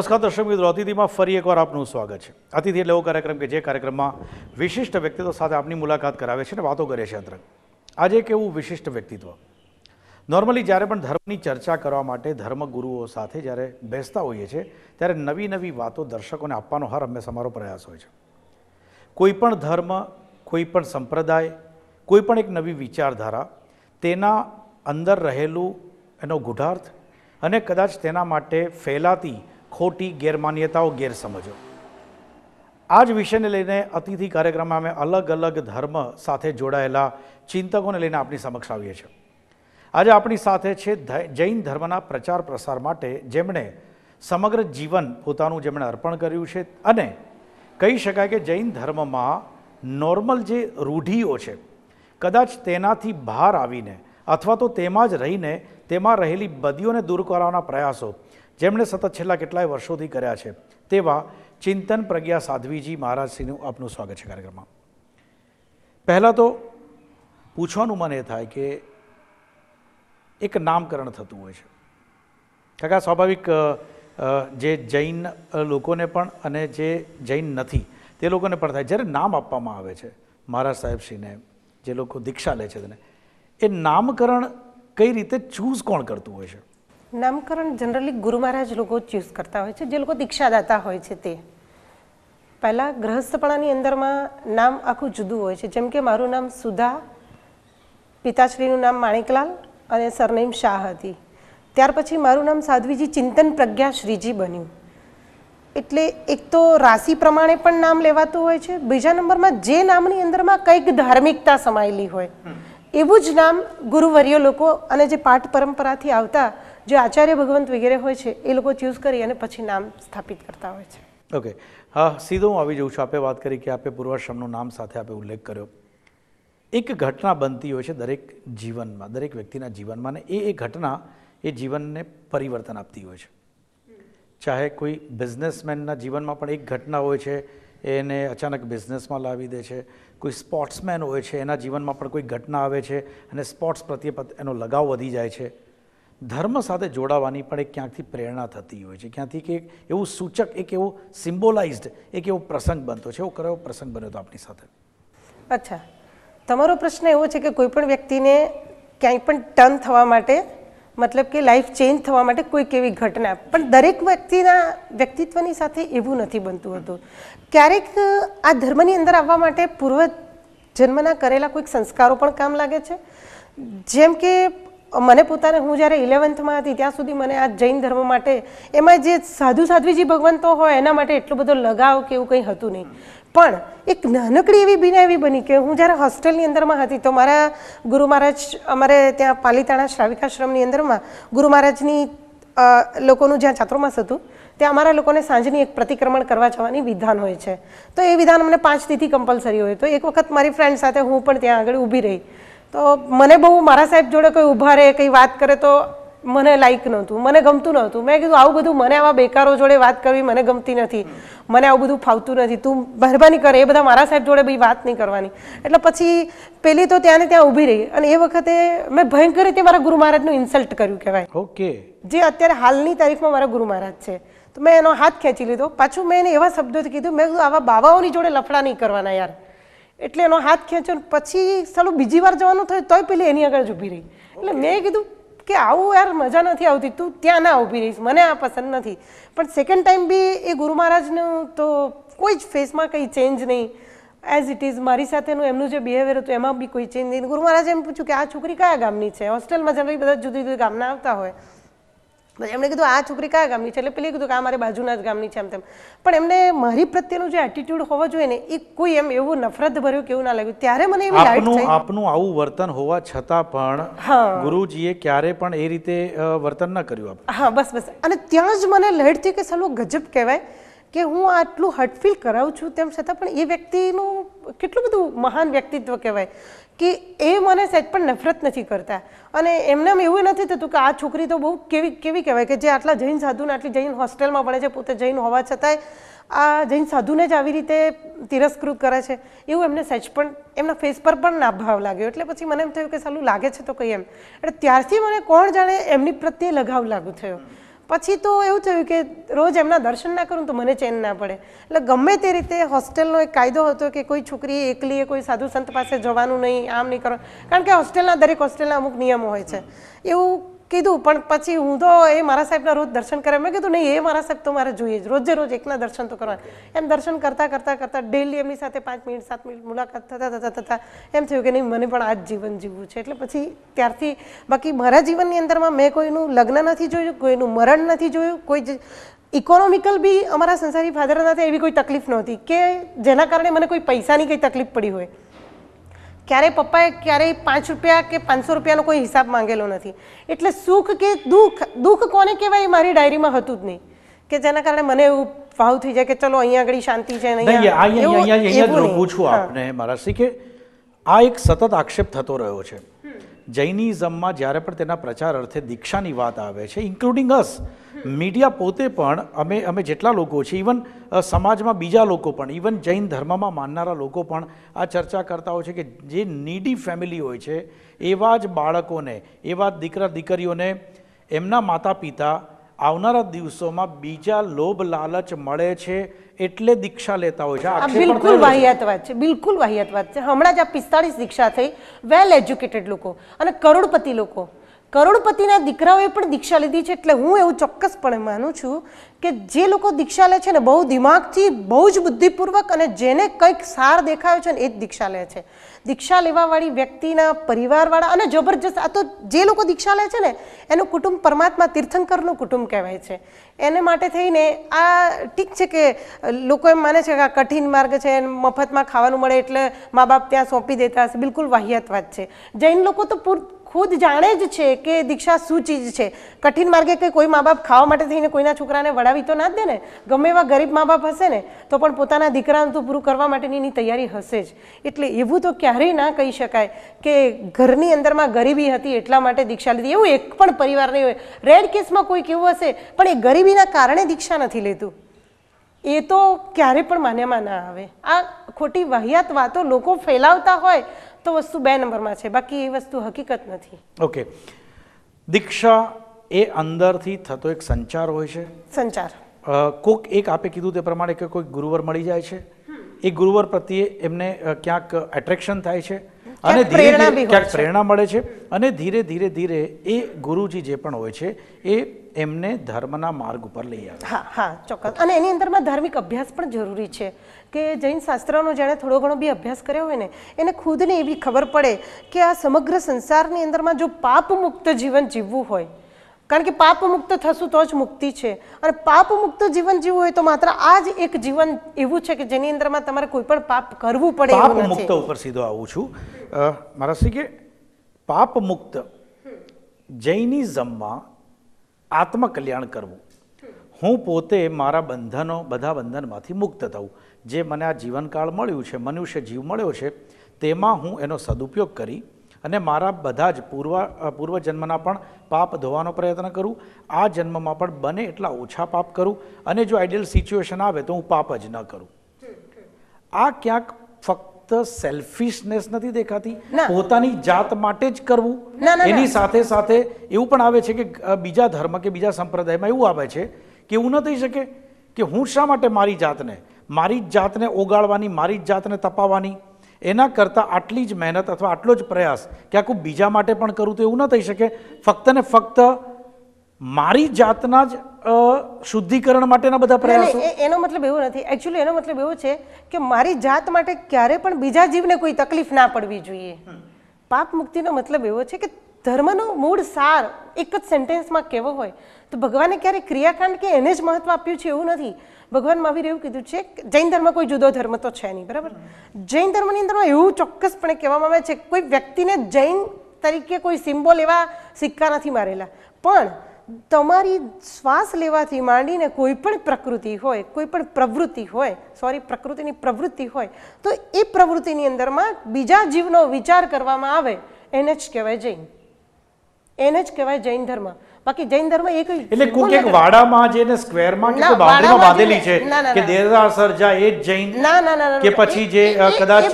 નમસ્કાર દર્શક મિત્રો અતિથિમાં ફરી એકવાર આપનું સ્વાગત છે અતિથિ એટલે એવો કાર્યક્રમ કે જે કાર્યક્રમમાં વિશિષ્ટ વ્યક્તિત્વ સાથે આપની મુલાકાત કરાવે છે અને વાતો કરે છે અંતરંગ આજે એક એવું વિશિષ્ટ વ્યક્તિત્વ નોર્મલી જ્યારે પણ ધર્મની ચર્ચા કરવા માટે ધર્મગુરુઓ સાથે જ્યારે બેસતા હોઈએ છીએ ત્યારે નવી નવી વાતો દર્શકોને આપવાનો હર હંમેશા અમારો પ્રયાસ હોય છે કોઈપણ ધર્મ કોઈપણ સંપ્રદાય કોઈપણ એક નવી વિચારધારા તેના અંદર રહેલું એનો ગુઢાર્થ અને કદાચ તેના માટે ફેલાતી ખોટી ગેરમાન્યતાઓ ગેરસમજો આ જ વિષયને લઈને અતિથિ કાર્યક્રમમાં અમે અલગ અલગ ધર્મ સાથે જોડાયેલા ચિંતકોને લઈને આપણી સમક્ષ આવીએ છીએ આજે આપણી સાથે છે જૈન ધર્મના પ્રચાર પ્રસાર માટે જેમણે સમગ્ર જીવન પોતાનું જેમણે અર્પણ કર્યું છે અને કહી શકાય કે જૈન ધર્મમાં નોર્મલ જે રૂઢિઓ છે કદાચ તેનાથી બહાર આવીને અથવા તો તેમાં જ રહીને તેમાં રહેલી બદીઓને દૂર કરવાના પ્રયાસો જેમણે સતત છેલ્લા કેટલાય વર્ષોથી કર્યા છે તેવા ચિંતન પ્રજ્ઞા સાધ્વીજી મહારાજશ્રીનું આપનું સ્વાગત છે કાર્યક્રમમાં પહેલાં તો પૂછવાનું મને થાય કે એક નામકરણ થતું હોય છે કાકા સ્વાભાવિક જે જૈન લોકોને પણ અને જે જૈન નથી તે લોકોને પણ થાય જ્યારે નામ આપવામાં આવે છે મહારાજ સાહેબશ્રીને જે લોકો દીક્ષા લે છે તેને એ નામકરણ કઈ રીતે ચૂઝ કોણ કરતું હોય છે નામકરણ જનરલી ગુરુ મહારાજ લોકો જ કરતા હોય છે જે લોકો દીક્ષાદાતા હોય છે તે પહેલાં ગ્રહસ્થપણાની અંદરમાં નામ આખું જુદું હોય છે જેમ કે મારું નામ સુધા પિતાશ્રીનું નામ માણેકલાલ અને સરનેમ શાહ હતી ત્યાર પછી મારું નામ સાધ્વીજી ચિંતન પ્રજ્ઞા શ્રીજી બન્યું એટલે એક તો રાશિ પ્રમાણે પણ નામ લેવાતું હોય છે બીજા નંબરમાં જે નામની અંદરમાં કંઈક ધાર્મિકતા સમાયેલી હોય એવું જ નામ ગુરુવર્ય લોકો અને જે પાઠ પરંપરાથી આવતા જે આચાર્ય ભગવંત વગેરે હોય છે એ લોકો ચૂઝ કરી અને પછી નામ સ્થાપિત કરતા હોય છે ઓકે હા સીધો હું આવી જઉં છું આપે વાત કરી કે આપે પૂર્વાશ્રમનું નામ સાથે આપે ઉલ્લેખ કર્યો એક ઘટના બનતી હોય છે દરેક જીવનમાં દરેક વ્યક્તિના જીવનમાં ને એ એ ઘટના એ જીવનને પરિવર્તન આપતી હોય છે ચાહે કોઈ બિઝનેસમેનના જીવનમાં પણ એક ઘટના હોય છે એને અચાનક બિઝનેસમાં લાવી દે છે કોઈ સ્પોર્ટ્સમેન હોય છે એના જીવનમાં પણ કોઈ ઘટના આવે છે અને સ્પોર્ટ્સ પ્રત્યે એનો લગાવ વધી જાય છે ધર્મ સાથે જોડાવાની પણ એક ક્યાંકથી પ્રેરણા થતી હોય છે ક્યાંથી કે એવું સૂચક એક એવો સિમ્બોલાઇઝડ એક એવો પ્રસંગ બનતો છે એવો કયો પ્રસંગ બન્યો હતો આપણી સાથે અચ્છા તમારો પ્રશ્ન એવો છે કે કોઈ પણ વ્યક્તિને ક્યાંય પણ ટર્ન થવા માટે મતલબ કે લાઈફ ચેન્જ થવા માટે કોઈ કેવી ઘટના પણ દરેક વ્યક્તિના વ્યક્તિત્વની સાથે એવું નથી બનતું હતું ક્યારેક આ ધર્મની અંદર આવવા માટે પૂર્વ જન્મના કરેલા કોઈક સંસ્કારો પણ કામ લાગે છે જેમ કે મને પોતાને હું જ્યારે ઇલેવન્થમાં હતી ત્યાં સુધી મને આ જૈન ધર્મ માટે એમાં જે સાધુ સાધ્વીજી ભગવંતો હોય એના માટે એટલો બધો લગાવ કે એવું કંઈ હતું નહીં પણ એક નાનકડી એવી બીના એવી બની કે હું જ્યારે હોસ્ટેલની અંદરમાં હતી તો મારા ગુરુ મહારાજ અમારે ત્યાં પાલીતાણા શ્રાવિકાશ્રમની અંદરમાં ગુરુ મહારાજની લોકોનું જ્યાં છાત્રોમાસ હતું ત્યાં અમારા લોકોને સાંજની એક પ્રતિક્રમણ કરવા જવાની વિધાન હોય છે તો એ વિધાન અમને પાંચ તીથી કમ્પલસરી હોય તો એક વખત મારી ફ્રેન્ડ સાથે હું પણ ત્યાં આગળ ઊભી રહી તો મને બહુ મારા સાહેબ જોડે કોઈ ઊભા રહે કંઈ વાત કરે તો મને લાઈક નહોતું મને ગમતું નહોતું મેં કીધું આવું બધું મને આવા બેકારો જોડે વાત કરવી મને ગમતી નથી મને આવું બધું ફાવતું નથી તું મહેરબાની કરે એ બધા મારા સાહેબ જોડે બી વાત નહીં કરવાની એટલે પછી પેલી તો ત્યાં ત્યાં ઊભી રહી અને એ વખતે મેં ભયંકર રીતે મારા ગુરુ મહારાજનું ઇન્સલ્ટ કર્યું કહેવાય ઓકે જે અત્યારે હાલની તારીખમાં મારા ગુરુ મહારાજ છે તો મેં એનો હાથ ખેંચી લીધો પાછું મેં એને એવા શબ્દોથી કીધું મેં કીધું આવા બાવાઓની જોડે લફડા નહીં કરવાના યાર એટલે એનો હાથ ખેંચ્યો ને પછી સાલું બીજી વાર જવાનું થયું તોય પેલી એની આગળ જ ઊભી રહી એટલે મેં કીધું કે આવું યાર મજા નથી આવતી તું ત્યાં ના ઊભી રહીશ મને આ પસંદ નથી પણ સેકન્ડ ટાઈમ બી એ ગુરુ મહારાજનું તો કોઈ જ ફેસમાં કંઈ ચેન્જ નહીં એઝ ઇટ ઇઝ મારી સાથેનું એમનું જે બિહેવિયર હતું એમાં બી કોઈ ચેન્જ નહીં ગુરુ મહારાજે એમ પૂછ્યું કે આ છોકરી કયા ગામની છે હોસ્ટેલમાં જનરલી બધા જુદી જુદી ગામના આવતા હોય એમણે કીધું આ છોકરી કયા ગામની છે એટલે પેલી કીધું કે આ મારે બાજુના જ ગામની છે એમ તેમ પણ એમને મારી પ્રત્યેનો જે એટીટ્યુડ હોવો જોઈએ ને એ કોઈ એમ એવું નફરત ભર્યું કેવું ના લાગ્યું ત્યારે મને એવી લાઈટ થઈ આપનું આવું વર્તન હોવા છતાં પણ ગુરુજીએ ક્યારે પણ એ રીતે વર્તન ના કર્યું હા બસ બસ અને ત્યાં જ મને લહેડ થઈ કે સાલું ગજબ કહેવાય કે હું આટલું હર્ટફીલ કરાવું છું તેમ છતાં પણ એ વ્યક્તિનું કેટલું બધું મહાન વ્યક્તિત્વ કહેવાય કે એ મને સહેજ પણ નફરત નથી કરતા અને એમને એવું નથી થતું કે આ છોકરી તો બહુ કેવી કેવી કહેવાય કે જે આટલા જૈન સાધુને આટલી જૈન હોસ્ટેલમાં ભણે છે પોતે જૈન હોવા છતાંય આ જૈન સાધુને જ આવી રીતે તિરસ્કૃત કરે છે એવું એમને સહેજ પણ એમના ફેસ પર પણ ના ભાવ લાગ્યો એટલે પછી મને એમ થયું કે સાલું લાગે છે તો કંઈ એમ એટલે ત્યારથી મને કોણ જાણે એમની પ્રત્યે લગાવ લાગુ થયો પછી તો એવું થયું કે રોજ એમના દર્શન ના કરું તો મને ચેન ના પડે એટલે ગમે તે રીતે હોસ્ટેલનો એક કાયદો હતો કે કોઈ છોકરી એકલીએ કોઈ સાધુ સંત પાસે જવાનું નહીં આમ નહીં કરો કારણ કે હોસ્ટેલના દરેક હોસ્ટેલના અમુક નિયમો હોય છે એવું કીધું પણ પછી હું તો એ મારા સાહેબના રોજ દર્શન કરે મેં કીધું નહીં એ મારા સાહેબ તો મારે જોઈએ જ રોજે રોજ એકના દર્શન તો કરવા એમ દર્શન કરતાં કરતાં કરતાં ડેલી એમની સાથે પાંચ મિનિટ સાત મિનિટ મુલાકાત થતા થતા થતાં એમ થયું કે નહીં મને પણ આ જ જીવન જીવવું છે એટલે પછી ત્યારથી બાકી મારા જીવનની અંદરમાં મેં કોઈનું લગ્ન નથી જોયું કોઈનું મરણ નથી જોયું કોઈ ઇકોનોમિકલ બી અમારા સંસારી ફાધરના એવી કોઈ તકલીફ નહોતી કે જેના કારણે મને કોઈ પૈસાની કંઈ તકલીફ પડી હોય ક્યારેય પપ્પાએ ક્યારેય પાંચ રૂપિયા કે પાંચસો રૂપિયાનો કોઈ હિસાબ માંગેલો નથી એટલે સુખ કે દુઃખ દુઃખ કોને કહેવાય એ મારી ડાયરીમાં હતું જ નહીં કે જેના કારણે મને એવું ભાવ થઈ જાય કે ચલો અહીંયા આગળ શાંતિ છે અહીંયા પૂછું આપને મારાશ્રી કે આ એક સતત આક્ષેપ થતો રહ્યો છે જૈનિઝમમાં જ્યારે પણ તેના પ્રચાર અર્થે દીક્ષાની વાત આવે છે ઇન્ક્લુડિંગ અસ મીડિયા પોતે પણ અમે અમે જેટલા લોકો છીએ ઇવન સમાજમાં બીજા લોકો પણ ઇવન જૈન ધર્મમાં માનનારા લોકો પણ આ ચર્ચા કરતા હોય છે કે જે નીડી ફેમિલી હોય છે એવા જ બાળકોને એવા દીકરા દીકરીઓને એમના માતા પિતા આવનારા દિવસોમાં બીજા લોભ લાલચ મળે છે એટલે દીક્ષા લેતા હોય છે આ બિલકુલ વાહિયાત વાત છે બિલકુલ વાહિયાત વાત છે હમણાં જ આ પિસ્તાળીસ દીક્ષા થઈ વેલ એજ્યુકેટેડ લોકો અને કરોડપતિ લોકો કરોડપતિના દીકરાઓએ પણ દીક્ષા લીધી છે એટલે હું એવું ચોક્કસપણે માનું છું કે જે લોકો દીક્ષા લે છે ને બહુ દિમાગથી બહુ જ બુદ્ધિપૂર્વક અને જેને કંઈક સાર દેખાયો છે ને એ જ દીક્ષા લે છે દીક્ષા લેવાવાળી વ્યક્તિના પરિવારવાળા અને જબરજસ્ત આ તો જે લોકો દીક્ષા લે છે ને એનું કુટુંબ પરમાત્મા તીર્થંકરનું કુટુંબ કહેવાય છે એને માટે થઈને આ ઠીક છે કે લોકો એમ માને છે કે આ કઠિન માર્ગ છે મફતમાં ખાવાનું મળે એટલે મા બાપ ત્યાં સોંપી દેતા હશે બિલકુલ વાહિયાત વાત છે જૈન લોકો તો પૂર ખુદ જાણે જ છે કે દીક્ષા શું ચીજ છે કઠિન માર્ગે કે કોઈ મા બાપ ખાવા માટે થઈને કોઈના છોકરાને વડાવી તો ના જ દે ને ગમે એવા ગરીબ મા બાપ હશે ને તો પણ પોતાના દીકરાનું તો પૂરું કરવા માટેની એની તૈયારી હશે જ એટલે એવું તો ક્યારેય ના કહી શકાય કે ઘરની અંદરમાં ગરીબી હતી એટલા માટે દીક્ષા લીધી એવું એક પણ પરિવાર નહીં હોય રેડ કેસમાં કોઈ કેવું હશે પણ એ ગરીબીના કારણે દીક્ષા નથી લેતું એ તો ક્યારે પણ માન્યમાં ના આવે આ ખોટી વાહિયાત વાતો લોકો ફેલાવતા હોય તો વસ્તુ બે નંબરમાં છે બાકી એ વસ્તુ હકીકત નથી ઓકે દીક્ષા એ અંદરથી થતો એક સંચાર હોય છે સંચાર કોક એક આપે કીધું તે પ્રમાણે કે કોઈ ગુરુવર મળી જાય છે એ ગુરુવર પ્રત્યે એમને ક્યાંક એટ્રેક્શન થાય છે અને ધીરે પ્રેરણા મળે છે અને ધીરે ધીરે ધીરે એ ગુરુજી જે પણ હોય છે એ એમને ધર્મના માર્ગ ઉપર લઈ આવે હા હા ચોક્કસ અને એની અંદરમાં ધાર્મિક અભ્યાસ પણ જરૂરી છે કે જૈન શાસ્ત્રનો જેણે થોડો ઘણો બી અભ્યાસ કર્યો હોય ને એને ખુદને એવી ખબર પડે કે આ સમગ્ર સંસારની અંદરમાં જો પાપ મુક્ત જીવન જીવવું હોય કારણ કે પાપ મુક્ત થશું તો જ મુક્તિ છે અને પાપ મુક્ત જીવન જીવવું હોય તો માત્ર આ જ એક જીવન એવું છે કે જેની અંદરમાં તમારે કોઈ પણ પાપ કરવું પડે પાપ મુક્ત ઉપર સીધો આવું છું મારા શ્રી કે પાપ મુક્ત જૈનિઝમમાં આત્મકલ્યાણ કરવું હું પોતે મારા બંધનો બધા બંધનમાંથી મુક્ત થવું જે મને આ જીવનકાળ મળ્યું છે મનુષ્ય જીવ મળ્યો છે તેમાં હું એનો સદુપયોગ કરી અને મારા બધા જ પૂર્વ પૂર્વજન્મના પણ પાપ ધોવાનો પ્રયત્ન કરું આ જન્મમાં પણ બને એટલા ઓછા પાપ કરું અને જો આઈડિયલ સિચ્યુએશન આવે તો હું પાપ જ ન કરું આ ક્યાંક ફક્ત સેલ્ફિશનેસ નથી દેખાતી પોતાની જાત માટે જ કરવું એની સાથે સાથે એવું પણ આવે છે કે બીજા ધર્મ કે બીજા સંપ્રદાયમાં એવું આવે છે કે એવું ન થઈ શકે કે હું શા માટે મારી જાતને મારી જ જાતને ઓગાળવાની મારી જ જાતને તપાવવાની એના કરતાં આટલી જ મહેનત અથવા આટલો જ પ્રયાસ કે આખું બીજા માટે પણ કરું તો એવું ન થઈ શકે ફક્ત ને ફક્ત મારી જાતના જ શુદ્ધિકરણ માટેના બધા પ્રયાસો એનો મતલબ એવો નથી એકચ્યુઅલી એનો મતલબ એવો છે કે મારી જાત માટે ક્યારે પણ બીજા જીવને કોઈ તકલીફ ના પડવી જોઈએ પાપ મુક્તિનો મતલબ એવો છે કે ધર્મનો મૂળ સાર એક જ સેન્ટેન્સમાં કહેવો હોય તો ભગવાને ક્યારેય ક્રિયાકાંડ કે એને જ મહત્વ આપ્યું છે એવું નથી ભગવાન મહાવીર એવું કીધું છે કે જૈન ધર્મ કોઈ જુદો ધર્મ તો છે નહીં બરાબર જૈન ધર્મની અંદરમાં એવું ચોક્કસપણે કહેવામાં આવે છે કોઈ વ્યક્તિને જૈન તરીકે કોઈ સિમ્બોલ એવા સિક્કા નથી મારેલા પણ તમારી શ્વાસ લેવાથી માંડીને કોઈ પણ પ્રકૃતિ હોય કોઈ પણ પ્રવૃત્તિ હોય સોરી પ્રકૃતિની પ્રવૃત્તિ હોય તો એ પ્રવૃત્તિની અંદરમાં બીજા જીવનો વિચાર કરવામાં આવે એને જ કહેવાય જૈન એને જ કહેવાય જૈન ધર્મ બાકી જૈન ધર્મ એક એટલે કોક એક વાડામાં જે ને સ્ક્વેરમાં કે બાઉન્ડરીમાં બાંધેલી છે કે દેરદાર સરજા એ જૈન ના ના ના કે પછી જે કદાચ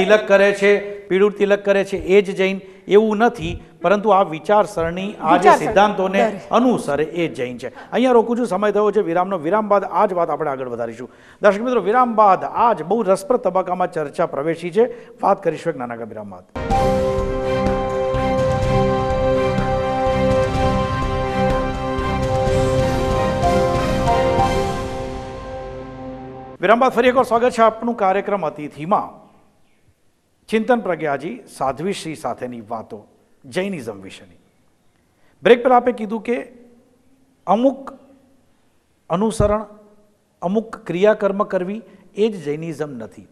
તિલક કરે છે પીળું તિલક કરે છે એ જ જૈન એવું નથી પરંતુ આ વિચારસરણી આ જે સિદ્ધાંતોને અનુસરે એ જૈન છે અહીંયા રોકું છું સમય થયો છે વિરામનો વિરામ બાદ આ જ વાત આપણે આગળ વધારીશું દર્શક મિત્રો વિરામ બાદ આજ બહુ રસપ્રદ તબક્કામાં ચર્ચા પ્રવેશી છે વાત કરીશું એક નાના વિરામ બાદ વિરામ બાદ ફરી એકવાર સ્વાગત છે આપનું કાર્યક્રમ અતિથિમાં ચિંતન પ્રજ્ઞાજી સાધ્વી શ્રી સાથેની વાતો જૈનિઝમ વિશેની બ્રેક પર આપે કીધું કે અમુક અનુસરણ અમુક ક્રિયાકર્મ કરવી એ જ જૈનિઝમ નથી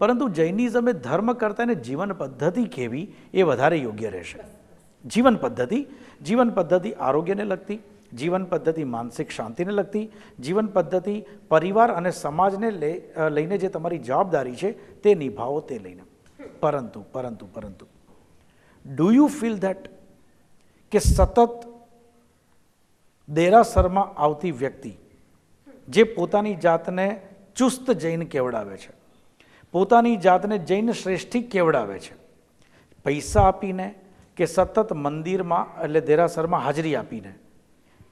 પરંતુ જૈનિઝમે ધર્મ કરતાં જીવન પદ્ધતિ કહેવી એ વધારે યોગ્ય રહેશે જીવન પદ્ધતિ જીવન પદ્ધતિ આરોગ્યને લગતી જીવન પદ્ધતિ માનસિક શાંતિને લગતી જીવન પદ્ધતિ પરિવાર અને સમાજને લઈને જે તમારી જવાબદારી છે તે નિભાવો તે લઈને પરંતુ પરંતુ પરંતુ ડુ યુ ફીલ ધેટ કે સતત દેરાસરમાં આવતી વ્યક્તિ જે પોતાની જાતને ચુસ્ત જૈન કેવડાવે છે પોતાની જાતને જૈન શ્રેષ્ઠી કેવડાવે છે પૈસા આપીને કે સતત મંદિરમાં એટલે દેરાસરમાં હાજરી આપીને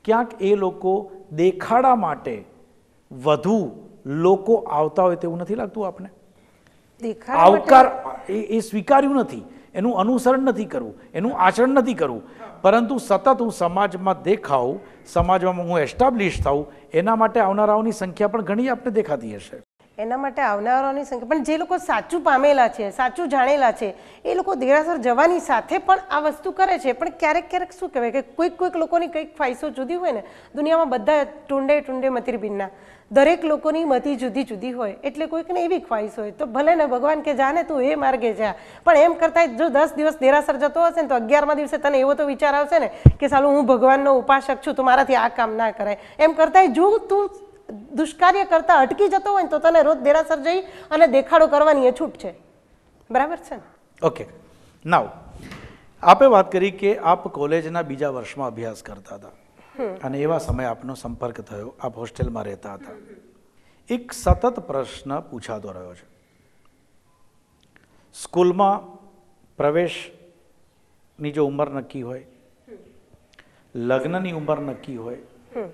ક્યાંક એ લોકો દેખાડા માટે વધુ લોકો આવતા હોય તેવું નથી લાગતું આપણે આવકાર એ સ્વીકાર્યું નથી એનું અનુસરણ નથી કરવું એનું આચરણ નથી કરવું પરંતુ સતત હું સમાજમાં દેખાઉં સમાજમાં હું એસ્ટાબ્લિશ થાઉં એના માટે આવનારાઓની સંખ્યા પણ ઘણી આપણે દેખાતી હશે એના માટે આવનારાઓની સંખ્યા પણ જે લોકો સાચું પામેલા છે સાચું જાણેલા છે એ લોકો દેરાસર જવાની સાથે પણ આ વસ્તુ કરે છે પણ ક્યારેક ક્યારેક શું કહેવાય કે કોઈક કોઈક લોકોની કંઈક ફાઈસો જુદી હોય ને દુનિયામાં બધા ટુંડે ટુંડે મતિરબિનના દરેક લોકોની મતી જુદી જુદી હોય એટલે કોઈકને એવી ખ્વાઈશ હોય તો ભલે ને ભગવાન કે જાને તું એ માર્ગે જા પણ એમ કરતાં જો દસ દિવસ દેરાસર જતો હશે ને તો અગિયારમાં દિવસે તને એવો તો વિચાર આવશે ને કે સાલું હું ભગવાનનો ઉપાસક છું તો મારાથી આ કામ ના કરાય એમ કરતાં જો તું દુષ્કાર્ય કરતા અટકી જતો હોય તો તને રોજ દેરાસર જઈ અને દેખાડો કરવાની એ છૂટ છે બરાબર છે ઓકે નાવ આપે વાત કરી કે આપ કોલેજના બીજા વર્ષમાં અભ્યાસ કરતા હતા અને એવા સમયે આપનો સંપર્ક થયો આપ હોસ્ટેલમાં રહેતા હતા એક સતત પ્રશ્ન પૂછાતો રહ્યો છે સ્કૂલમાં પ્રવેશની જો ઉંમર નક્કી હોય લગ્નની ઉંમર નક્કી હોય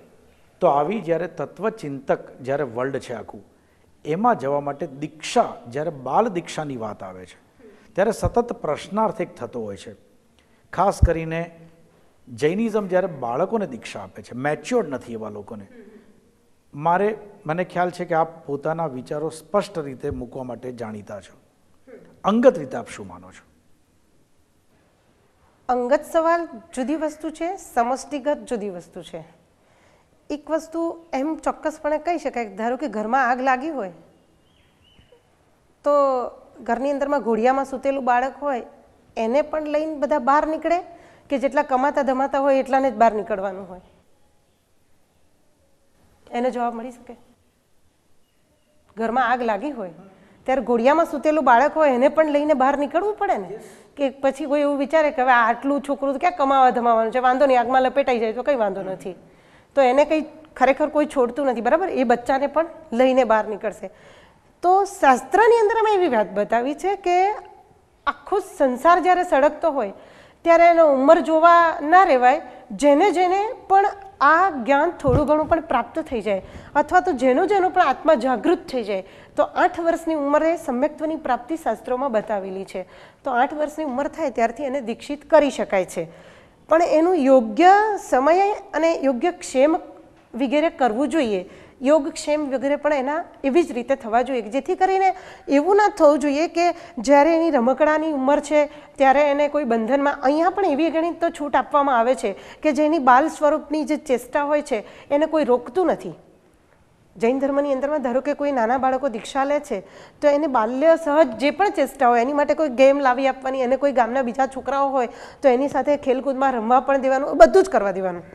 તો આવી જ્યારે તત્વચિંતક જ્યારે વર્લ્ડ છે આખું એમાં જવા માટે દીક્ષા જ્યારે બાલ દીક્ષાની વાત આવે છે ત્યારે સતત પ્રશ્નાર્થિક થતો હોય છે ખાસ કરીને જૈનિઝમ જ્યારે બાળકોને દીક્ષા આપે છે મેચ્યોર્ડ નથી એવા લોકોને મારે મને ખ્યાલ છે કે આપ પોતાના વિચારો સ્પષ્ટ રીતે મૂકવા માટે જાણીતા છો અંગત રીતે આપ શું માનો છો અંગત સવાલ જુદી વસ્તુ છે સમષ્ટિગત જુદી વસ્તુ છે એક વસ્તુ એમ ચોક્કસપણે કહી શકાય ધારો કે ઘરમાં આગ લાગી હોય તો ઘરની અંદરમાં ઘોડિયામાં સૂતેલું બાળક હોય એને પણ લઈને બધા બહાર નીકળે કે જેટલા કમાતા ધમાતા હોય એટલાને જ બહાર નીકળવાનું હોય એને જવાબ મળી શકે ઘરમાં આગ લાગી હોય ત્યારે ઘોડિયામાં સૂતેલું બાળક હોય એને પણ લઈને બહાર નીકળવું પડે ને કે પછી કોઈ એવું વિચારે કે હવે આટલું છોકરું ક્યાં કમાવા ધમાવાનું છે વાંધો નહીં આગમાં લપેટાઈ જાય તો કંઈ વાંધો નથી તો એને કંઈ ખરેખર કોઈ છોડતું નથી બરાબર એ બચ્ચાને પણ લઈને બહાર નીકળશે તો શાસ્ત્રની અંદર અમે એવી વાત બતાવી છે કે આખો સંસાર જ્યારે સળગતો હોય ત્યારે એનો ઉંમર જોવા ના રહેવાય જેને જેને પણ આ જ્ઞાન થોડું ઘણું પણ પ્રાપ્ત થઈ જાય અથવા તો જેનું જેનું પણ આત્મા જાગૃત થઈ જાય તો આઠ વર્ષની ઉંમરે સમ્યક્ત્વની પ્રાપ્તિ શાસ્ત્રોમાં બતાવેલી છે તો આઠ વર્ષની ઉંમર થાય ત્યારથી એને દીક્ષિત કરી શકાય છે પણ એનું યોગ્ય સમયે અને યોગ્ય ક્ષેમ વગેરે કરવું જોઈએ યોગ ક્ષેમ વગેરે પણ એના એવી જ રીતે થવા જોઈએ જેથી કરીને એવું ના થવું જોઈએ કે જ્યારે એની રમકડાની ઉંમર છે ત્યારે એને કોઈ બંધનમાં અહીંયા પણ એવી ઘણી તો છૂટ આપવામાં આવે છે કે જેની બાલ સ્વરૂપની જે ચેષ્ટા હોય છે એને કોઈ રોકતું નથી જૈન ધર્મની અંદરમાં ધારો કે કોઈ નાના બાળકો દીક્ષા લે છે તો એને બાલ્ય સહજ જે પણ ચેષ્ટા હોય એની માટે કોઈ ગેમ લાવી આપવાની અને કોઈ ગામના બીજા છોકરાઓ હોય તો એની સાથે ખેલકૂદમાં રમવા પણ દેવાનું બધું જ કરવા દેવાનું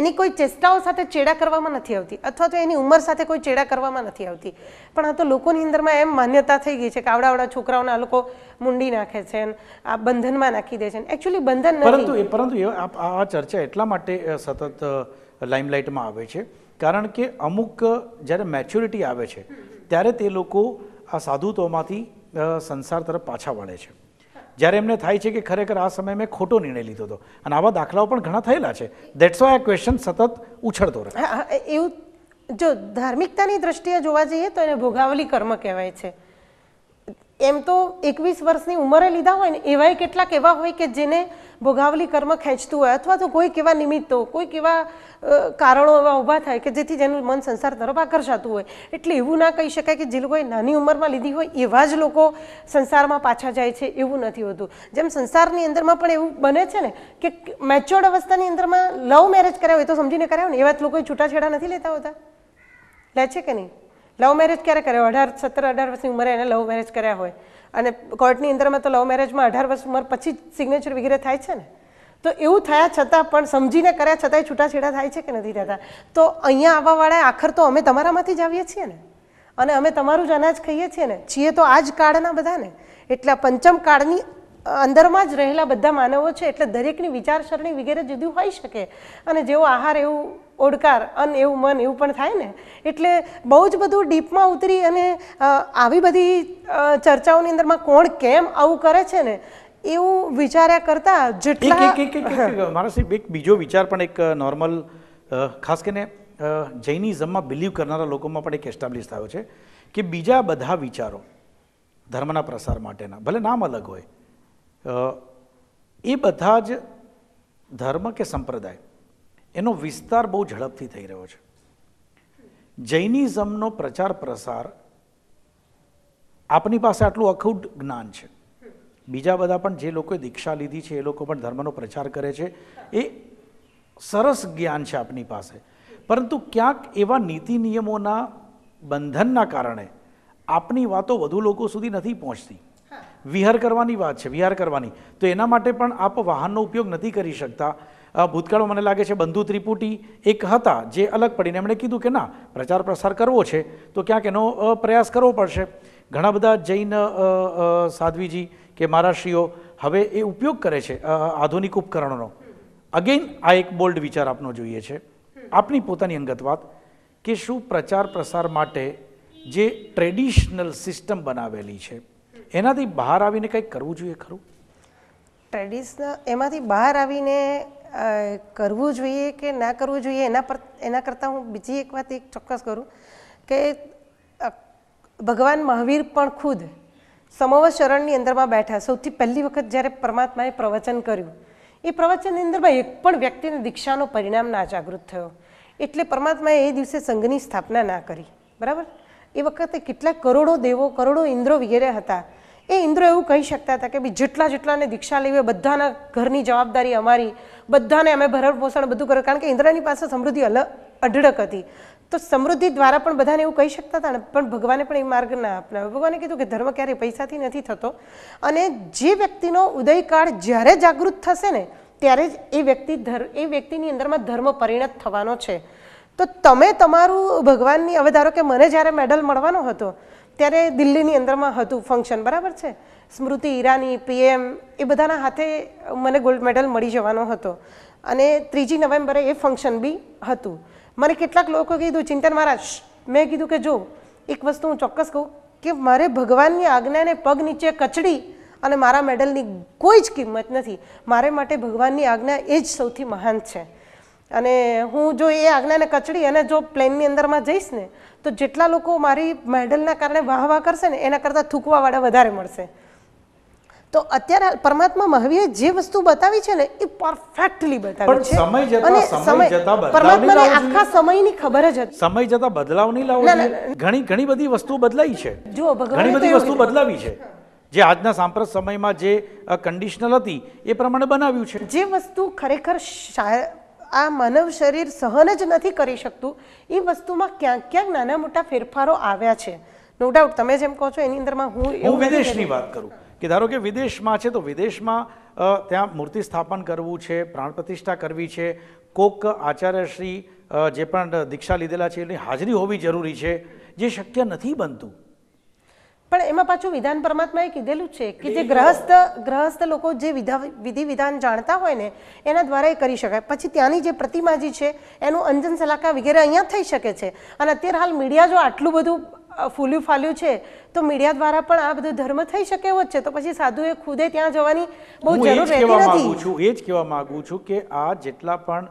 એની કોઈ ચેષ્ટાઓ સાથે ચેડા કરવામાં નથી આવતી અથવા તો એની ઉંમર સાથે કોઈ ચેડા કરવામાં નથી આવતી પણ આ તો લોકોની અંદરમાં એમ માન્યતા થઈ ગઈ છે કે આવડાવડા છોકરાઓને આ લોકો મુંડી નાખે છે આ બંધનમાં નાખી દે છે એકચ્યુઅલી બંધન પરંતુ પરંતુ આ ચર્ચા એટલા માટે સતત લાઇમલાઇટમાં આવે છે કારણ કે અમુક જ્યારે મેચ્યોરિટી આવે છે ત્યારે તે લોકો આ સાધુત્વમાંથી સંસાર તરફ પાછા વળે છે જ્યારે એમને થાય છે કે ખરેખર આ સમય મેં ખોટો નિર્ણય લીધો હતો અને આવા દાખલાઓ પણ ઘણા થયેલા છે દેટ્સ વાય આ ક્વેશ્ચન સતત ઉછળતો રહે એવું જો ધાર્મિકતાની દ્રષ્ટિએ જોવા જઈએ તો એને ભોગાવલી કર્મ કહેવાય છે એમ તો એકવીસ વર્ષની ઉંમરે લીધા હોય ને એવાય કેટલાક એવા હોય કે જેને ભોગાવલી કર્મ ખેંચતું હોય અથવા તો કોઈ કેવા નિમિત્તો કોઈ કેવા કારણો એવા ઊભા થાય કે જેથી જેનું મન સંસાર તરફ આકર્ષાતું હોય એટલે એવું ના કહી શકાય કે જે લોકોએ નાની ઉંમરમાં લીધી હોય એવા જ લોકો સંસારમાં પાછા જાય છે એવું નથી હોતું જેમ સંસારની અંદરમાં પણ એવું બને છે ને કે મેચ્યોર્ડ અવસ્થાની અંદરમાં લવ મેરેજ કર્યા હોય તો સમજીને કર્યા હોય ને એવા જ લોકોએ છૂટાછેડા નથી લેતા હોતા લે છે કે નહીં લવ મેરેજ ક્યારે કર્યો અઢાર સત્તર અઢાર વર્ષની ઉંમરે એને લવ મેરેજ કર્યા હોય અને કોર્ટની અંદરમાં તો લવ મેરેજમાં અઢાર વર્ષ ઉંમર પછી સિગ્નેચર વગેરે થાય છે ને તો એવું થયા છતાં પણ સમજીને કર્યા છતાંય છૂટાછેડા થાય છે કે નથી થતા તો અહીંયા આવવાવાળા આખર તો અમે તમારામાંથી જ આવીએ છીએ ને અને અમે તમારું જ અનાજ ખાઈએ છીએ ને છીએ તો આ જ કાળના બધાને એટલે પંચમ કાળની અંદરમાં જ રહેલા બધા માનવો છે એટલે દરેકની વિચારસરણી વગેરે જુદી હોઈ શકે અને જેવો આહાર એવું ઓડકાર અન એવું મન એવું પણ થાય ને એટલે બહુ જ બધું ડીપમાં ઉતરી અને આવી બધી ચર્ચાઓની અંદરમાં કોણ કેમ આવું કરે છે ને એવું વિચાર્યા કરતાં જેટલા મારાશ્રી એક બીજો વિચાર પણ એક નોર્મલ ખાસ કરીને જૈનિઝમમાં બિલીવ કરનારા લોકોમાં પણ એક એસ્ટાબ્લિશ થયો છે કે બીજા બધા વિચારો ધર્મના પ્રસાર માટેના ભલે નામ અલગ હોય એ બધા જ ધર્મ કે સંપ્રદાય એનો વિસ્તાર બહુ ઝડપથી થઈ રહ્યો છે જૈનિઝમનો પ્રચાર પ્રસાર આપની પાસે આટલું અખૂટ જ્ઞાન છે બીજા બધા પણ જે લોકોએ દીક્ષા લીધી છે એ લોકો પણ ધર્મનો પ્રચાર કરે છે એ સરસ જ્ઞાન છે આપની પાસે પરંતુ ક્યાંક એવા નીતિ નિયમોના બંધનના કારણે આપની વાતો વધુ લોકો સુધી નથી પહોંચતી વિહાર કરવાની વાત છે વિહાર કરવાની તો એના માટે પણ આપ વાહનનો ઉપયોગ નથી કરી શકતા ભૂતકાળમાં મને લાગે છે બંધુ ત્રિપુટી એક હતા જે અલગ પડીને એમણે કીધું કે ના પ્રચાર પ્રસાર કરવો છે તો ક્યાંક એનો પ્રયાસ કરવો પડશે ઘણા બધા જૈન સાધ્વીજી કે મહારાષ્ટ્રીઓ હવે એ ઉપયોગ કરે છે આધુનિક ઉપકરણોનો અગેન આ એક બોલ્ડ વિચાર આપનો જોઈએ છે આપની પોતાની અંગત વાત કે શું પ્રચાર પ્રસાર માટે જે ટ્રેડિશનલ સિસ્ટમ બનાવેલી છે એનાથી બહાર આવીને કંઈક કરવું જોઈએ ખરું ટ્રેડિશનલ એમાંથી બહાર આવીને કરવું જોઈએ કે ના કરવું જોઈએ એના પર એના કરતાં હું બીજી એક વાત એક ચોક્કસ કરું કે ભગવાન મહાવીર પણ ખુદ સમવ શરણની અંદરમાં બેઠા સૌથી પહેલી વખત જ્યારે પરમાત્માએ પ્રવચન કર્યું એ પ્રવચનની અંદરમાં એક પણ વ્યક્તિને દીક્ષાનો પરિણામ ના જાગૃત થયો એટલે પરમાત્માએ એ દિવસે સંઘની સ્થાપના ના કરી બરાબર એ વખતે કેટલા કરોડો દેવો કરોડો ઇન્દ્રો વગેરે હતા એ ઇન્દ્રો એવું કહી શકતા હતા કે ભાઈ જેટલા જેટલાને દીક્ષા લેવી બધાના ઘરની જવાબદારી અમારી બધાને અમે ભરણ પોષણ બધું કરો કારણ કે ઇન્દ્રની પાસે સમૃદ્ધિ અલ અઢળક હતી તો સમૃદ્ધિ દ્વારા પણ બધાને એવું કહી શકતા હતા ને પણ ભગવાને પણ એ માર્ગ ના અપનાવ્યો ભગવાને કીધું કે ધર્મ ક્યારેય પૈસાથી નથી થતો અને જે વ્યક્તિનો ઉદયકાળ જ્યારે જાગૃત થશે ને ત્યારે જ એ વ્યક્તિ ધર્મ એ વ્યક્તિની અંદરમાં ધર્મ પરિણત થવાનો છે તો તમે તમારું ભગવાનની હવે ધારો કે મને જ્યારે મેડલ મળવાનો હતો ત્યારે દિલ્હીની અંદરમાં હતું ફંક્શન બરાબર છે સ્મૃતિ ઈરાની પીએમ એ બધાના હાથે મને ગોલ્ડ મેડલ મળી જવાનો હતો અને ત્રીજી નવેમ્બરે એ ફંક્શન બી હતું મને કેટલાક લોકો કીધું ચિંતન મહારાજ મેં કીધું કે જો એક વસ્તુ હું ચોક્કસ કહું કે મારે ભગવાનની આજ્ઞાને પગ નીચે કચડી અને મારા મેડલની કોઈ જ કિંમત નથી મારે માટે ભગવાનની આજ્ઞા એ જ સૌથી મહાન છે અને હું જો એ આજ્ઞાને કચડી અને જો પ્લેનની અંદરમાં જઈશ ને તો જેટલા લોકો મારી મેડલના કારણે વાહ વાહ કરશે ને એના કરતાં થૂંકવાવાળા વધારે મળશે તો અત્યારે પરમાત્મા મહાવીએ જે વસ્તુ બતાવી છે ને એ પરફેક્ટલી બતાવી છે અને સમય જતા પરમાત્માને આખા સમયની ખબર જ હતી સમય જતા બદલાવ નહીં લાવો ઘણી ઘણી બધી વસ્તુ બદલાઈ છે જો ઘણી બધી વસ્તુ બદલાવી છે જે આજના સાંપ્રત સમયમાં જે કન્ડિશનલ હતી એ પ્રમાણે બનાવ્યું છે જે વસ્તુ ખરેખર આ માનવ શરીર સહન જ નથી કરી શકતું એ વસ્તુમાં ક્યાંક ક્યાંક નાના મોટા ફેરફારો આવ્યા છે નો ડાઉટ તમે જેમ કહો છો એની અંદરમાં હું હું વિદેશની વાત કરું કે ધારો કે વિદેશમાં છે તો વિદેશમાં ત્યાં મૂર્તિ સ્થાપન કરવું છે પ્રાણ પ્રતિષ્ઠા કરવી છે કોક આચાર્યશ્રી જે પણ દીક્ષા લીધેલા છે એની હાજરી હોવી જરૂરી છે જે શક્ય નથી બનતું પણ એમાં પાછું વિધાન પરમાત્માએ કીધેલું છે કે જે ગ્રહસ્થ ગ્રહસ્થ લોકો જે વિધિ વિધાન જાણતા હોય ને એના દ્વારા એ કરી શકાય પછી ત્યાંની જે પ્રતિમા જે છે એનું અંજન સલાકા વગેરે અહીંયા થઈ શકે છે અને અત્યારે હાલ મીડિયા જો આટલું બધું ફૂલ્યું ફાલ્યું છે તો મીડિયા દ્વારા પણ આ બધો ધર્મ થઈ શકે એવો જ છે તો પછી સાધુએ ખુદે ત્યાં જવાની બહુ જરૂર રહેતી નથી એ જ કહેવા માગું છું કે આ જેટલા પણ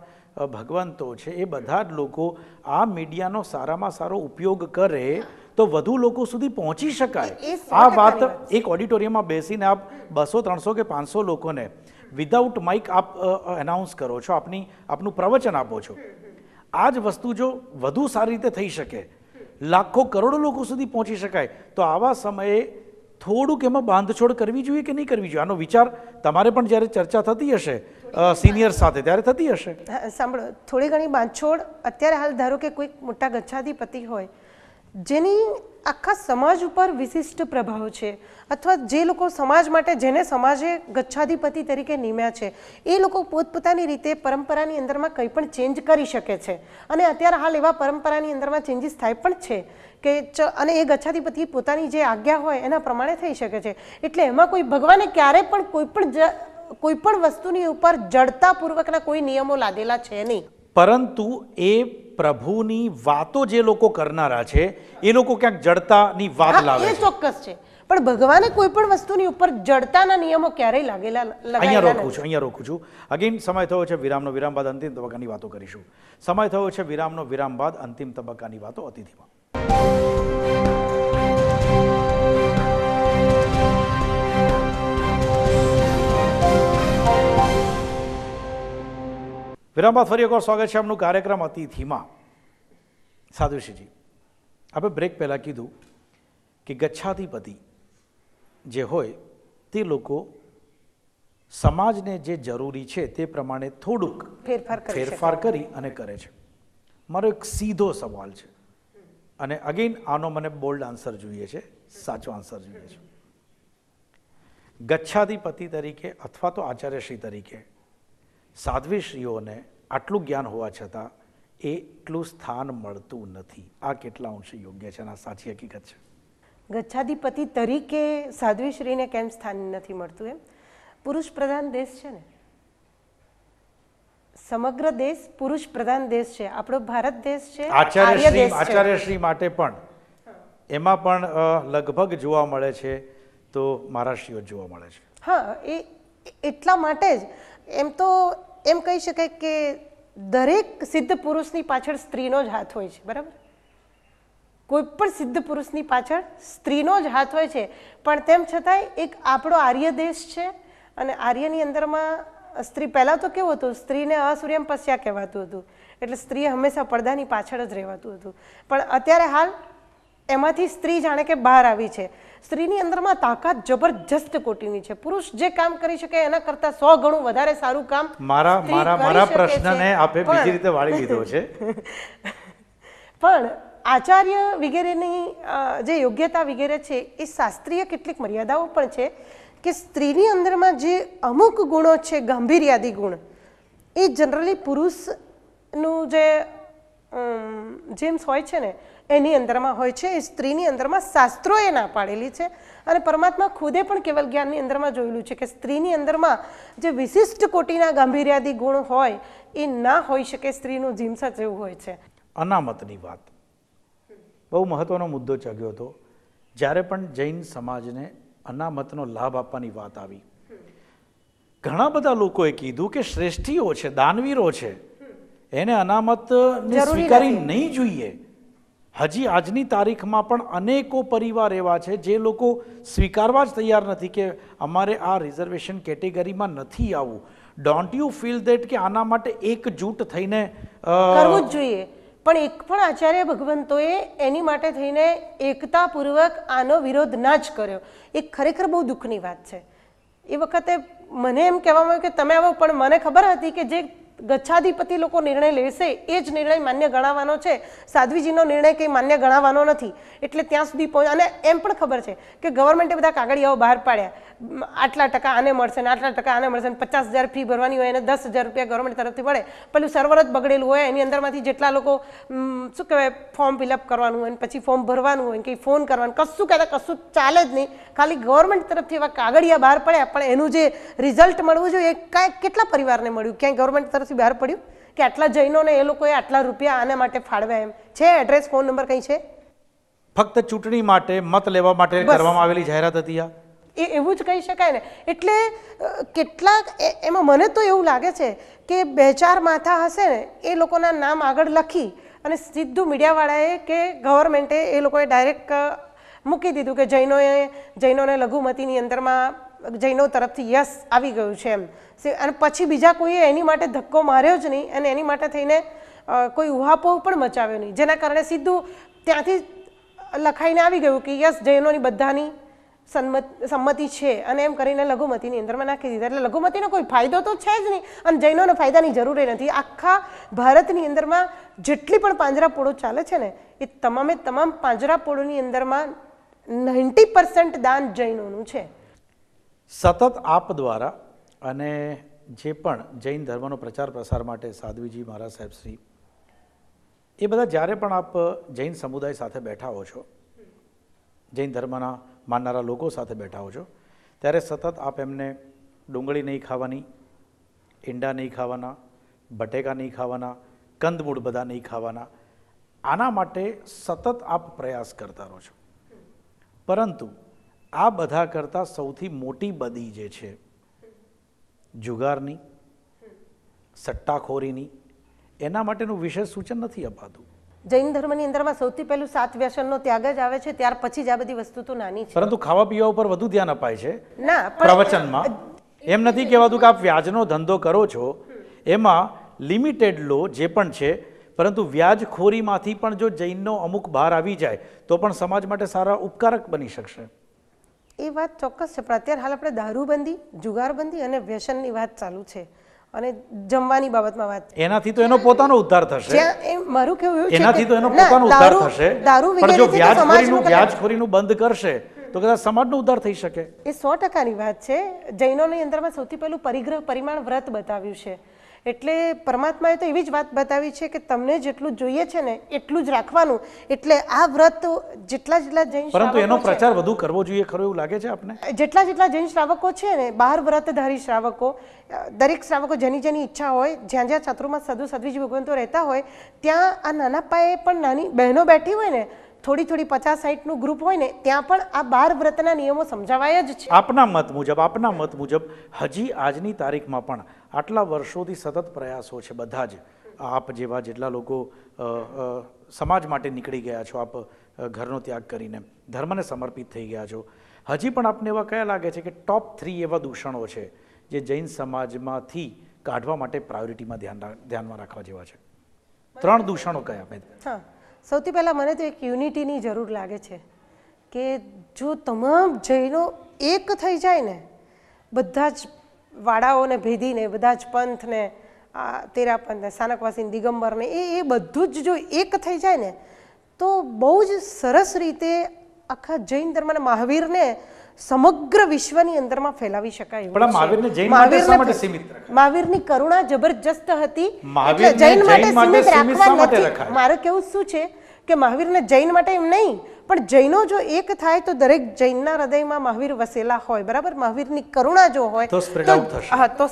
ભગવંતો છે એ બધા જ લોકો આ મીડિયાનો સારામાં સારો ઉપયોગ કરે તો વધુ લોકો સુધી પહોંચી શકાય આ વાત એક ઓડિટોરિયમમાં બેસીને આપ બસો ત્રણસો કે પાંચસો લોકોને વિધાઉટ માઇક આપ એનાઉન્સ કરો છો આપની આપનું પ્રવચન આપો છો આ જ વસ્તુ જો વધુ સારી રીતે થઈ શકે લાખો કરોડો લોકો સુધી પહોંચી શકાય તો આવા સમયે થોડુંક એમાં બાંધછોડ કરવી જોઈએ કે નહીં કરવી જોઈએ આનો વિચાર તમારે પણ જ્યારે ચર્ચા થતી હશે સિનિયર સાથે ત્યારે થતી હશે સાંભળો થોડી ઘણી બાંધછોડ અત્યારે હાલ ધારો કે કોઈક મોટા ગચ્છાધિપતિ હોય જેની આખા સમાજ ઉપર વિશિષ્ટ પ્રભાવ છે અથવા જે લોકો સમાજ માટે જેને સમાજે ગચ્છાધિપતિ તરીકે નીમ્યા છે એ લોકો પોતપોતાની રીતે પરંપરાની અંદરમાં કંઈ પણ ચેન્જ કરી શકે છે અને અત્યારે હાલ એવા પરંપરાની અંદરમાં ચેન્જીસ થાય પણ છે કે અને એ ગચ્છાધિપતિ પોતાની જે આજ્ઞા હોય એના પ્રમાણે થઈ શકે છે એટલે એમાં કોઈ ભગવાને ક્યારે પણ કોઈ પણ કોઈ પણ વસ્તુની ઉપર જડતાપૂર્વકના કોઈ નિયમો લાદેલા છે નહીં પરંતુ એ પ્રભુની વાતો જે લોકો કરનારા છે એ લોકો ક્યાંક જડતાની વાત લાવે ચોક્કસ છે પણ ભગવાને કોઈ પણ વસ્તુની ઉપર જડતાના નિયમો ક્યારેય લાગેલા અહીંયા રોકું છું અહીંયા રોકું છું અગેન સમય થયો છે વિરામનો વિરામ બાદ અંતિમ તબક્કાની વાતો કરીશું સમય થયો છે વિરામનો વિરામ બાદ અંતિમ તબક્કાની વાતો અતિથિમાં વિરામ બાદ ફરી એકવાર સ્વાગત છે આપનું કાર્યક્રમ અતિથિમાં સાધુશ્રીજી આપણે બ્રેક પહેલાં કીધું કે ગચ્છાધિપતિ જે હોય તે લોકો સમાજને જે જરૂરી છે તે પ્રમાણે થોડુંક ફેરફાર કરી અને કરે છે મારો એક સીધો સવાલ છે અને અગેન આનો મને બોલ્ડ આન્સર જોઈએ છે સાચો આન્સર જોઈએ છે ગચ્છાધિપતિ તરીકે અથવા તો આચાર્યશ્રી તરીકે સાધ્વીશ્રીઓને આટલું જ્ઞાન હોવા છતાં એટલું સ્થાન મળતું નથી આ કેટલા અંશે યોગ્ય છે આ સાચી હકીકત છે ગચ્છાધિપતિ તરીકે સાધ્વીશ્રીને કેમ સ્થાન નથી મળતું એમ પુરુષ પ્રધાન દેશ છે ને સમગ્ર દેશ પુરુષ પ્રધાન દેશ છે આપણો ભારત દેશ છે આચાર્યશ્રી આચાર્યશ્રી માટે પણ એમાં પણ લગભગ જોવા મળે છે તો મહારાષ્ટ્રીઓ જોવા મળે છે હા એ એટલા માટે જ એમ તો એમ કહી શકાય કે દરેક સિદ્ધ પુરુષની પાછળ સ્ત્રીનો જ હાથ હોય છે બરાબર કોઈ પણ સિદ્ધ પુરુષની પાછળ સ્ત્રીનો જ હાથ હોય છે પણ તેમ છતાંય એક આપણો આર્ય દેશ છે અને આર્યની અંદરમાં સ્ત્રી પહેલાં તો કેવું હતું સ્ત્રીને અસૂર્યમ પશ્યા કહેવાતું હતું એટલે સ્ત્રીએ હંમેશા પડદાની પાછળ જ રહેવાતું હતું પણ અત્યારે હાલ એમાંથી સ્ત્રી જાણે કે બહાર આવી છે સ્ત્રીની અંદરમાં તાકાત જબરજસ્ત કોટીની છે પુરુષ જે કામ કરી શકે એના કરતા સો ગણું વધારે સારું કામ મારા મારા મારા પ્રશ્નને આપે બીજી રીતે વાળી લીધો છે પણ આચાર્ય વગેરેની જે યોગ્યતા વગેરે છે એ શાસ્ત્રીય કેટલીક મર્યાદાઓ પણ છે કે સ્ત્રીની અંદરમાં જે અમુક ગુણો છે ગંભીર યાદી ગુણ એ જનરલી પુરુષનું જે જેમ્સ હોય છે ને એની અંદરમાં હોય છે એ સ્ત્રીની અંદરમાં શાસ્ત્રોએ ના પાડેલી છે અને પરમાત્મા ખુદે પણ કેવલ જ્ઞાનની અંદરમાં જોયેલું છે કે સ્ત્રીની અંદરમાં જે વિશિષ્ટ કોટીના ગાંભીર્યાદી ગુણ હોય એ ના હોઈ શકે સ્ત્રીનું જીમસા જેવું હોય છે અનામતની વાત બહુ મહત્વનો મુદ્દો ચાગ્યો હતો જ્યારે પણ જૈન સમાજને અનામતનો લાભ આપવાની વાત આવી ઘણા બધા લોકોએ કીધું કે શ્રેષ્ઠીઓ છે દાનવીરો છે એને અનામત સ્વીકારી નહીં જોઈએ હજી આજની તારીખમાં પણ અનેકો પરિવાર એવા છે જે લોકો સ્વીકારવા જ તૈયાર નથી કે અમારે આ રિઝર્વેશન કેટેગરીમાં નથી આવવું ડોન્ટ યુ ફીલ દેટ કે આના માટે એકજૂટ થઈને કરવું જ જોઈએ પણ એક પણ આચાર્ય ભગવંતોએ એની માટે થઈને એકતાપૂર્વક આનો વિરોધ ના જ કર્યો એ ખરેખર બહુ દુઃખની વાત છે એ વખતે મને એમ કહેવામાં આવ્યું કે તમે આવો પણ મને ખબર હતી કે જે ગચ્છાધિપતિ લોકો નિર્ણય લેશે એ જ નિર્ણય માન્ય ગણાવવાનો છે સાધ્વીજીનો નિર્ણય કંઈ માન્ય ગણાવવાનો નથી એટલે ત્યાં સુધી પહોંચ અને એમ પણ ખબર છે કે ગવર્મેન્ટે બધા કાગળિયાઓ બહાર પાડ્યા આટલા ટકા આને મળશે ને આટલા ટકા આને મળશે ને પચાસ હજાર ફી ભરવાની હોય એને દસ હજાર રૂપિયા ગવર્મેન્ટ તરફથી મળે પેલું સર્વર જ બગડેલું હોય એની અંદરમાંથી જેટલા લોકો શું કહેવાય ફોર્મ ફિલઅપ કરવાનું હોય પછી ફોર્મ ભરવાનું હોય કંઈ ફોન કરવાનું કશું કહેતા કશું ચાલે જ નહીં ખાલી ગવર્મેન્ટ તરફથી એવા કાગળિયા બહાર પડ્યા પણ એનું જે રિઝલ્ટ મળવું જોઈએ એ કાંઈ કેટલા પરિવારને મળ્યું ક્યાંય ગવર્મેન્ટ તરફથી બહાર પડ્યું કે આટલા જૈનોને એ લોકોએ આટલા રૂપિયા આના માટે ફાળવ્યા એમ છે એડ્રેસ ફોન નંબર કંઈ છે ફક્ત ચૂંટણી માટે મત લેવા માટે કરવામાં આવેલી જાહેરાત હતી આ એ એવું જ કહી શકાય ને એટલે કેટલાક એમાં મને તો એવું લાગે છે કે બે ચાર માથા હશે ને એ લોકોના નામ આગળ લખી અને સીધું મીડિયાવાળાએ કે ગવર્મેન્ટે એ લોકોએ ડાયરેક્ટ મૂકી દીધું કે જૈનોએ જૈનોને લઘુમતીની અંદરમાં જૈનો તરફથી યસ આવી ગયું છે એમ અને પછી બીજા કોઈએ એની માટે ધક્કો માર્યો જ નહીં અને એની માટે થઈને કોઈ ઉહાપોહ પણ મચાવ્યો નહીં જેના કારણે સીધું ત્યાંથી લખાઈને આવી ગયું કે યસ જૈનોની બધાની સંમત સંમતિ છે અને એમ કરીને લઘુમતીની અંદરમાં નાખી દીધા એટલે લઘુમતીનો કોઈ ફાયદો તો છે જ નહીં અને જૈનોને ફાયદાની જરૂર નથી આખા ભારતની અંદરમાં જેટલી પણ પાંજરાપોળો ચાલે છે ને એ તમામે તમામ પાંજરાપોળોની અંદરમાં નાઇન્ટી પર્સન્ટ દાન જૈનોનું છે સતત આપ દ્વારા અને જે પણ જૈન ધર્મનો પ્રચાર પ્રસાર માટે સાધ્વીજી મહારાજ સાહેબ શ્રી એ બધા જ્યારે પણ આપ જૈન સમુદાય સાથે બેઠા હો છો જૈન ધર્મના માનનારા લોકો સાથે બેઠા હો છો ત્યારે સતત આપ એમને ડુંગળી નહીં ખાવાની ઈંડા નહીં ખાવાના બટેકા નહીં ખાવાના કંદમૂળ બધા નહીં ખાવાના આના માટે સતત આપ પ્રયાસ કરતા રહો છો પરંતુ આ બધા કરતાં સૌથી મોટી બદી જે છે જુગારની સટ્ટાખોરીની એના માટેનું વિશેષ સૂચન નથી અપાતું જૈન ધર્મની અંદરમાં સૌથી પહેલું સાત વ્યસનનો ત્યાગ જ આવે છે ત્યાર પછી જ આ બધી વસ્તુ તો નાની છે પરંતુ ખાવા પીવા ઉપર વધુ ધ્યાન અપાય છે ના પ્રવચનમાં એમ નથી કહેવાતું કે આપ વ્યાજનો ધંધો કરો છો એમાં લિમિટેડ લો જે પણ છે પરંતુ વ્યાજખોરીમાંથી પણ જો જૈનનો અમુક બહાર આવી જાય તો પણ સમાજ માટે સારા ઉપકારક બની શકશે એ વાત ચોક્કસ છે પણ અત્યારે હાલ આપણે દારૂબંધી જુગારબંધી અને વ્યસનની વાત ચાલુ છે અને જમવાની બાબતમાં વાત એનાથી તો એનો પોતાનો ઉદ્ધાર થશે મારું કેવું એવું એનાથી તો એનો પોતાનો ઉદ્ધાર થશે પણ જો વ્યાજખોરીનું વ્યાજખોરીનું બંધ કરશે તો કદાચ સમાજનો ઉદ્ધાર થઈ શકે એ સો ટકાની વાત છે જૈનોની અંદરમાં સૌથી પહેલું પરિગ્રહ પરિમાણ વ્રત બતાવ્યું છે એટલે પરમાત્માએ તો એવી જ વાત બતાવી છે કે તમને જેટલું જોઈએ છે ને એટલું જ રાખવાનું એટલે આ વ્રત જેટલા જેટલા જૈન પરંતુ એનો પ્રચાર વધુ કરવો જોઈએ ખરો એવું લાગે છે આપને જેટલા જેટલા જૈન શ્રાવકો છે ને બહાર વ્રતધારી શ્રાવકો દરેક શ્રાવકો જેની જેની ઈચ્છા હોય જ્યાં જ્યાં છાત્રોમાં સદુ સદવીજ ભગવંતો રહેતા હોય ત્યાં આ નાના પાયે પણ નાની બહેનો બેઠી હોય ને થોડી થોડી પચાસ સાઠનું ગ્રુપ હોય ને ત્યાં પણ આ બાર વ્રતના નિયમો સમજાવાય જ છે આપના મત મુજબ આપના મત મુજબ હજી આજની તારીખમાં પણ આટલા વર્ષોથી સતત પ્રયાસો છે બધા જ આપ જેવા જેટલા લોકો સમાજ માટે નીકળી ગયા છો આપ ઘરનો ત્યાગ કરીને ધર્મને સમર્પિત થઈ ગયા છો હજી પણ આપને એવા કયા લાગે છે કે ટોપ થ્રી એવા દૂષણો છે જે જૈન સમાજમાંથી કાઢવા માટે પ્રાયોરિટીમાં ધ્યાન ધ્યાનમાં રાખવા જેવા છે ત્રણ દૂષણો કયા હા સૌથી પહેલાં મને તો એક યુનિટીની જરૂર લાગે છે કે જો તમામ જૈનો એક થઈ જાય ને બધા જ વાડાઓને ભેદીને બધા જ પંથને આ તેરા પંથને સાનકવાસી દિગંબરને એ એ બધું જ જો એક થઈ જાય ને તો બહુ જ સરસ રીતે આખા જૈન ધર્મને મહાવીરને સમગ્ર વિશ્વની અંદરમાં ફેલાવી શકાય પણ મહાવીરને જૈન માટે શા માટે સીમિત રાખ્યા મહાવીરની કરુણા જબરજસ્ત હતી જૈન માટે સીમિત રાખવા નથી મારું કેવું શું છે કે મહાવીરને જૈન માટે એમ નહીં પણ જૈનો જો એક થાય તો દરેક જૈનના હૃદયમાં મહાવીર વસેલા હોય બરાબર મહાવીરની કરુણા જો હોય તો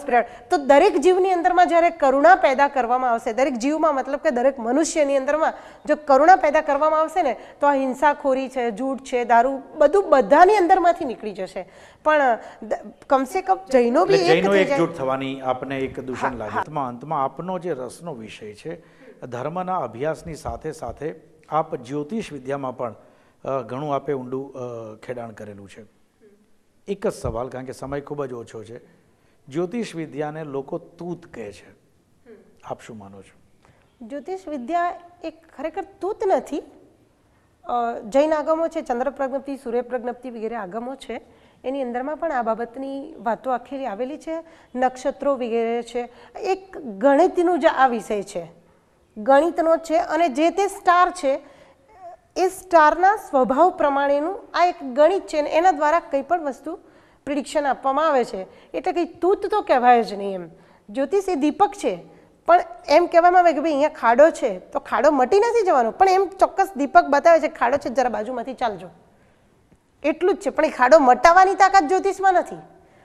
તો દરેક જીવની અંદરમાં જ્યારે કરુણા પેદા કરવામાં આવશે દરેક જીવમાં મતલબ કે દરેક મનુષ્યની અંદરમાં જો કરુણા પેદા કરવામાં આવશે ને તો આ હિંસાખોરી છે જૂઠ છે દારૂ બધું બધાની અંદરમાંથી નીકળી જશે પણ કમસે કમ જૈનો બી જૈનો એકજૂટ થવાની આપને એક દૂષણ લાગે અંતમાં આપનો જે રસનો વિષય છે ધર્મના અભ્યાસની સાથે સાથે આપ જ્યોતિષ વિદ્યામાં પણ ઘણું આપે ઊંડું ખેડાણ કરેલું છે એક જ સવાલ કારણ કે સમય ખૂબ જ ઓછો છે જ્યોતિષ વિદ્યાને લોકો તૂત કહે છે આપ શું માનો છો જ્યોતિષ વિદ્યા એ ખરેખર તૂત નથી જૈન આગમો છે ચંદ્ર પ્રજ્ઞપ્તિ સૂર્ય પ્રજ્ઞપ્તિ વગેરે આગમો છે એની અંદરમાં પણ આ બાબતની વાતો આખી આવેલી છે નક્ષત્રો વગેરે છે એક ગણિતનું જ આ વિષય છે ગણિતનો છે અને જે તે સ્ટાર છે એ સ્ટારના સ્વભાવ પ્રમાણેનું આ એક ગણિત છે અને એના દ્વારા કંઈ પણ વસ્તુ પ્રિડિક્શન આપવામાં આવે છે એટલે કંઈ તૂત તો કહેવાય જ નહીં એમ જ્યોતિષ એ દીપક છે પણ એમ કહેવામાં આવે કે ભાઈ અહીંયા ખાડો છે તો ખાડો મટી નથી જવાનો પણ એમ ચોક્કસ દીપક બતાવે છે ખાડો છે જરા બાજુમાંથી ચાલજો એટલું જ છે પણ એ ખાડો મટાવવાની તાકાત જ્યોતિષમાં નથી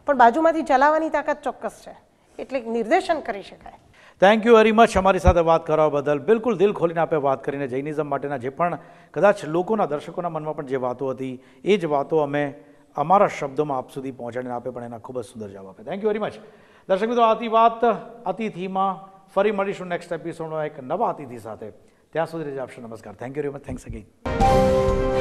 પણ બાજુમાંથી ચલાવવાની તાકાત ચોક્કસ છે એટલે નિર્દેશન કરી શકાય થેન્ક યુ વેરી મચ અમારી સાથે વાત કરવા બદલ બિલકુલ દિલ ખોલીને આપે વાત કરીને જૈનિઝમ માટેના જે પણ કદાચ લોકોના દર્શકોના મનમાં પણ જે વાતો હતી એ જ વાતો અમે અમારા શબ્દોમાં આપ સુધી પહોંચાડીને આપે પણ એના ખૂબ જ સુંદર જવાબ આપે થેન્ક યુ વેરી મચ દર્શક મિત્રો આથી વાત અતિથિમાં ફરી મળીશું નેક્સ્ટ એપિસોડમાં એક નવા અતિથિ સાથે ત્યાં સુધી રજા આપશો નમસ્કાર thank you very much thanks again